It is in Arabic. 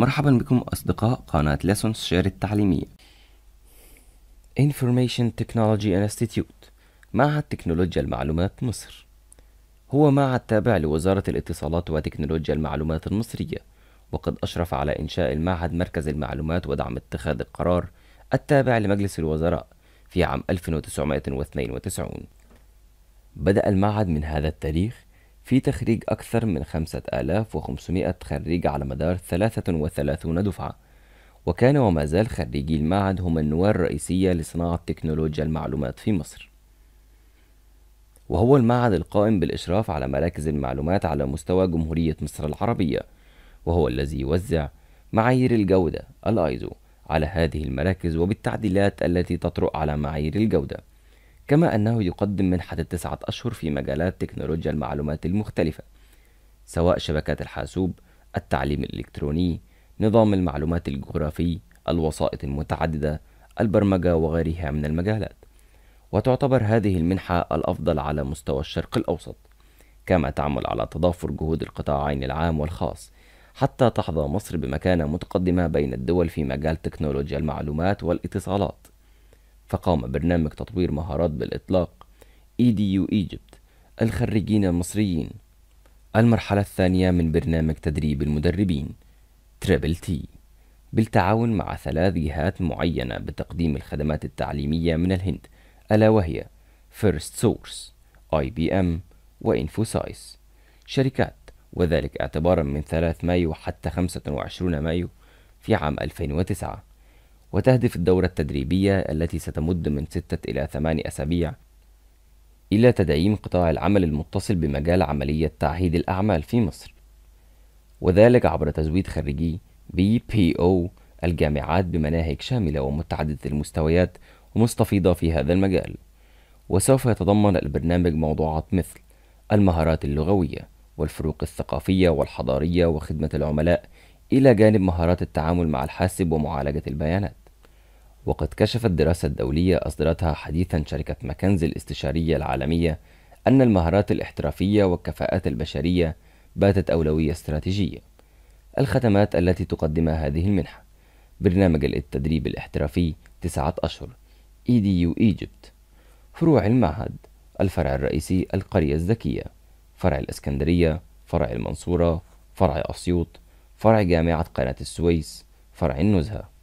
مرحبا بكم أصدقاء قناة ليسونز شير التعليمية Information Technology Institute معهد تكنولوجيا المعلومات مصر هو معهد تابع لوزارة الاتصالات وتكنولوجيا المعلومات المصرية وقد أشرف على إنشاء المعهد مركز المعلومات ودعم اتخاذ القرار التابع لمجلس الوزراء في عام 1992 بدأ المعهد من هذا التاريخ في تخريج أكثر من 5500 خريج على مدار 33 دفعة وكان وما زال خريجي المعهد هم النواة الرئيسية لصناعة تكنولوجيا المعلومات في مصر وهو المعهد القائم بالإشراف على مراكز المعلومات على مستوى جمهورية مصر العربية وهو الذي يوزع معايير الجودة الأيزو على هذه المراكز وبالتعديلات التي تطرأ على معايير الجودة كما أنه يقدم منحة التسعة أشهر في مجالات تكنولوجيا المعلومات المختلفة سواء شبكات الحاسوب التعليم الإلكتروني نظام المعلومات الجغرافي الوسائط المتعددة البرمجة وغيرها من المجالات وتعتبر هذه المنحة الأفضل على مستوى الشرق الأوسط كما تعمل على تضافر جهود القطاعين العام والخاص حتى تحظى مصر بمكانة متقدمة بين الدول في مجال تكنولوجيا المعلومات والاتصالات فقام برنامج تطوير مهارات بالإطلاق EDU Egypt الخريجين المصريين المرحلة الثانية من برنامج تدريب المدربين Triple T بالتعاون مع ثلاث جهات معينة بتقديم الخدمات التعليمية من الهند ألا وهي First Source IBM وإنفوسايس شركات وذلك اعتبارا من 3 مايو حتى 25 مايو في عام 2009 وتهدف الدورة التدريبية التي ستمد من ستة إلى ثماني أسابيع إلى تدعيم قطاع العمل المتصل بمجال عملية تعهيد الأعمال في مصر وذلك عبر تزويد خريجي بي بي أو الجامعات بمناهج شاملة ومتعددة المستويات ومستفيضة في هذا المجال وسوف يتضمن البرنامج موضوعات مثل المهارات اللغوية والفروق الثقافية والحضارية وخدمة العملاء إلى جانب مهارات التعامل مع الحاسب ومعالجة البيانات وقد كشفت دراسة دولية أصدرتها حديثا شركة ماكنزي الاستشارية العالمية أن المهارات الاحترافية والكفاءات البشرية باتت أولوية استراتيجية. الخدمات التي تقدمها هذه المنحة برنامج التدريب الاحترافي تسعة أشهر EDU Egypt فروع المعهد الفرع الرئيسي القرية الذكية فرع الإسكندرية فرع المنصورة فرع أسيوط فرع جامعة قناة السويس فرع النزهة